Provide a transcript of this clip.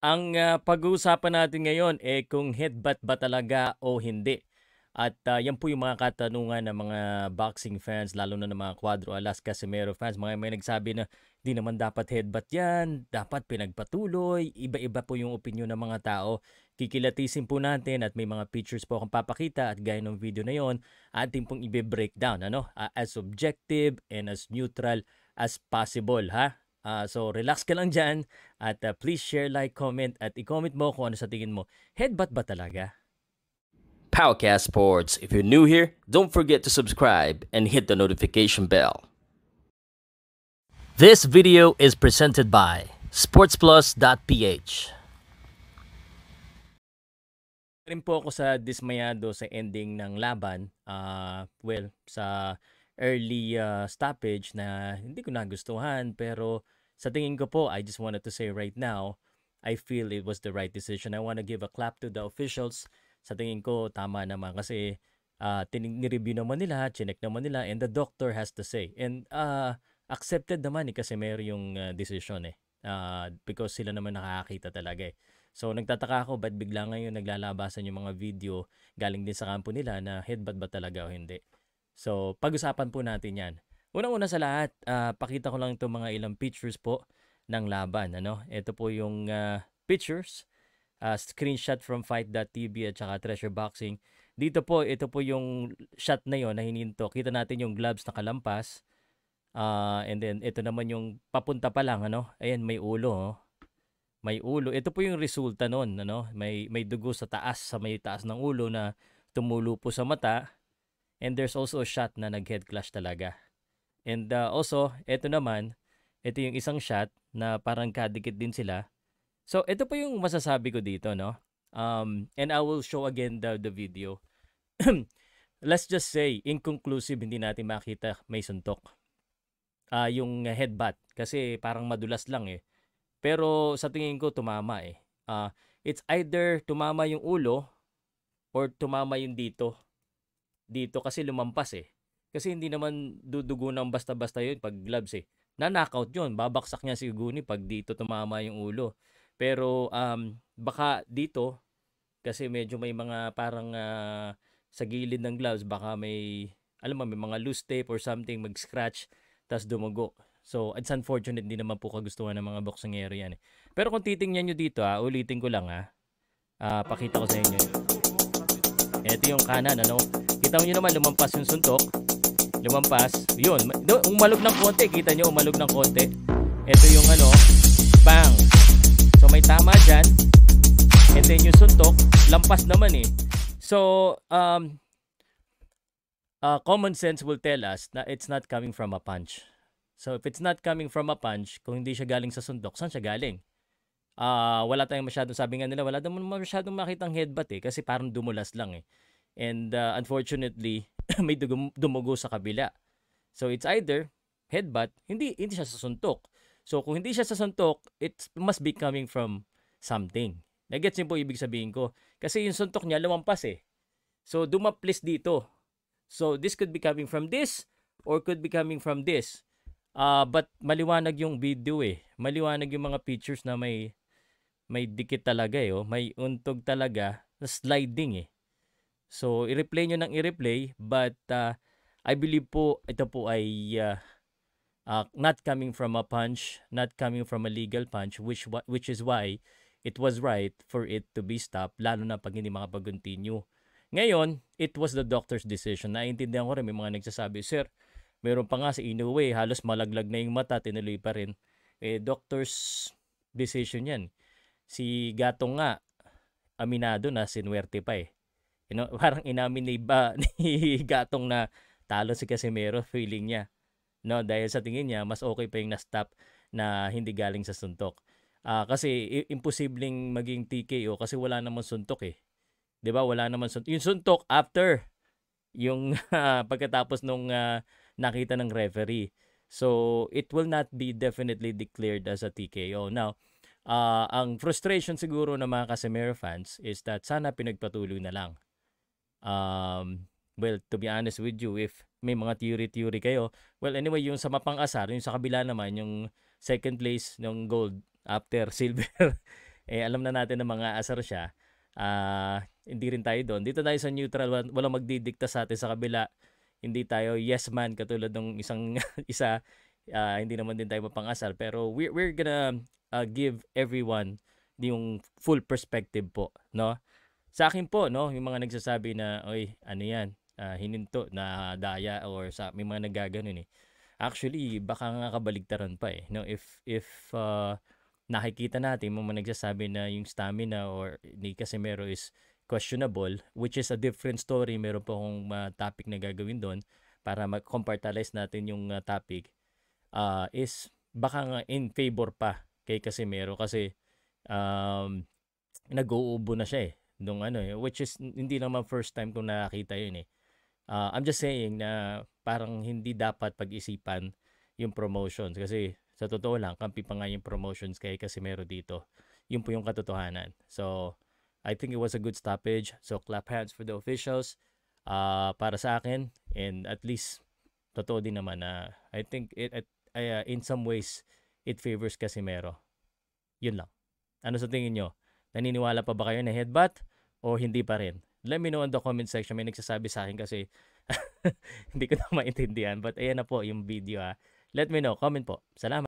Ang uh, pag-uusapan natin ngayon eh kung headbutt ba talaga o hindi. At uh, yan po yung mga katanungan ng mga boxing fans, lalo na ng mga Cuadro Alas Casimero fans. Mga may nagsabi na di naman dapat headbutt yan, dapat pinagpatuloy. Iba-iba po yung opinion ng mga tao. Kikilatisin po natin at may mga pictures po akong papakita at gaya ng video na yon, ating pong i breakdown ano? Uh, as objective and as neutral as possible ha Uh, so, relax ka lang dyan at uh, please share, like, comment at i-comment mo kung ano sa tingin mo. Headbutt ba talaga? Powcast Sports. If you're new here, don't forget to subscribe and hit the notification bell. This video is presented by sportsplus.ph Rin po ako sa dismayado sa ending ng laban. Uh, well, sa early uh, stoppage na hindi ko nagustuhan pero sa tingin ko po, I just wanted to say right now, I feel it was the right decision. I want to give a clap to the officials. Sa tingin ko, tama naman kasi uh, nireview naman nila, chinek naman nila, and the doctor has to say. And uh, accepted naman ni eh, kasi meron yung uh, decision eh. Uh, because sila naman nakakita talaga eh. So nagtataka ako ba't bigla ngayon naglalabasan yung mga video galing din sa kampo nila na headbutt ba talaga o hindi. So, pag-usapan po natin yan. Unang-una sa lahat, uh, pakita ko lang itong mga ilang pictures po ng laban. Ano? Ito po yung uh, pictures, uh, screenshot from fight.tv at saka treasure boxing. Dito po, ito po yung shot na yon na hininto. Kita natin yung gloves na kalampas. Uh, and then, ito naman yung papunta pa lang. Ano? Ayan, may ulo. Oh. May ulo. Ito po yung resulta nun. Ano? May, may dugo sa taas, sa may taas ng ulo na tumulo po sa mata And there's also a shot na nag-head clash talaga. And uh, also, eto naman, ito yung isang shot na parang kadikit din sila. So, ito po yung masasabi ko dito, no? Um, and I will show again the, the video. Let's just say, inconclusive, hindi natin makita may suntok. Uh, yung headbutt. Kasi parang madulas lang eh. Pero sa tingin ko, tumama eh. Uh, it's either tumama yung ulo or tumama yung dito dito kasi lumampas eh. Kasi hindi naman dudugo ng basta-basta yun pag gloves eh. Na-knockout yun. Babaksak niya si Guni pag dito tumama yung ulo. Pero um, baka dito, kasi medyo may mga parang uh, sa gilid ng gloves, baka may, alam mo, may mga loose tape or something, mag-scratch, tas dumugo. So, it's unfortunate, hindi naman po kagustuhan ng mga boksingero yan eh. Pero kung titingnan nyo dito ha, ah, ulitin ko lang ha, uh, ah, pakita ko sa inyo. Ito yung kanan, ano? daw nyo naman, lumampas yung suntok. Lumampas. Yun. Umalog ng konti. Kita nyo, umalog ng konti. Ito yung ano. Bang! So, may tama dyan. And then yung suntok, lampas naman eh. So, um, uh, common sense will tell us na it's not coming from a punch. So if it's not coming from a punch, kung hindi siya galing sa suntok, saan siya galing? Uh, wala tayong masyadong, sabi nga nila, wala naman masyadong makitang headbutt eh, kasi parang dumulas lang eh. And uh, unfortunately, may dumugo sa kabila. So it's either headbutt, hindi hindi siya sasuntok. So kung hindi siya sasuntok, it must be coming from something. Nagets niyo po ibig sabihin ko. Kasi yung suntok niya lumampas eh. So dumaplis dito. So this could be coming from this or could be coming from this. Uh, but maliwanag yung video eh. Maliwanag yung mga pictures na may may dikit talaga eh. Oh. May untog talaga na sliding eh. So, i-replay nyo ng i-replay but uh, I believe po ito po ay uh, uh, not coming from a punch, not coming from a legal punch which which is why it was right for it to be stopped lalo na pag hindi makapag-continue. Ngayon, it was the doctor's decision. Naiintindihan ko rin may mga nagsasabi, Sir, meron pa nga si Inoue, halos malaglag na yung mata, tinuloy pa rin. Eh, doctor's decision yan. Si Gatong nga, aminado na, sinwerte pa eh you know, parang inamin ni, ba, ni Gatong na talo si Casimero feeling niya. No, dahil sa tingin niya, mas okay pa yung na-stop na hindi galing sa suntok. Uh, kasi imposibleng maging TKO kasi wala namang suntok eh. 'Di ba? Wala namang suntok. Yung suntok after yung uh, pagkatapos nung uh, nakita ng referee. So, it will not be definitely declared as a TKO. Now, uh, ang frustration siguro ng mga Casemiro fans is that sana pinagpatuloy na lang um, well, to be honest with you, if may mga theory-theory kayo, well, anyway, yung sa mapang-asar, yung sa kabila naman, yung second place ng gold after silver, eh, alam na natin na mga asar siya. Uh, hindi rin tayo doon. Dito tayo sa neutral, walang magdidikta sa atin sa kabila. Hindi tayo yes man katulad ng isang isa uh, hindi naman din tayo mapang-asar. pero we're, we're gonna uh, give everyone yung full perspective po, no? sa akin po no yung mga nagsasabi na oy ano yan uh, hininto na daya or sa may mga naggaganon eh actually baka nga kabaligtaran pa eh no if if uh, nakikita natin mga nagsasabi na yung stamina or ni Casimero is questionable which is a different story meron pa akong uh, topic na gagawin doon para mag-compartalize natin yung uh, topic uh, is baka nga in favor pa kay Casimero kasi um, nag-uubo na siya eh nung ano eh, which is hindi naman first time kong nakakita yun eh. Uh, I'm just saying na parang hindi dapat pag-isipan yung promotions kasi sa totoo lang, kampi pa nga yung promotions kay Casimero dito. Yun po yung katotohanan. So, I think it was a good stoppage. So, clap hands for the officials uh, para sa akin. And at least, totoo din naman na I think it, it uh, in some ways, it favors Casimero. Yun lang. Ano sa tingin nyo? Naniniwala pa ba kayo na headbutt? o hindi pa rin? Let me know in the comment section. May nagsasabi sa akin kasi hindi ko na maintindihan. But ayan na po yung video ha. Ah. Let me know. Comment po. Salamat.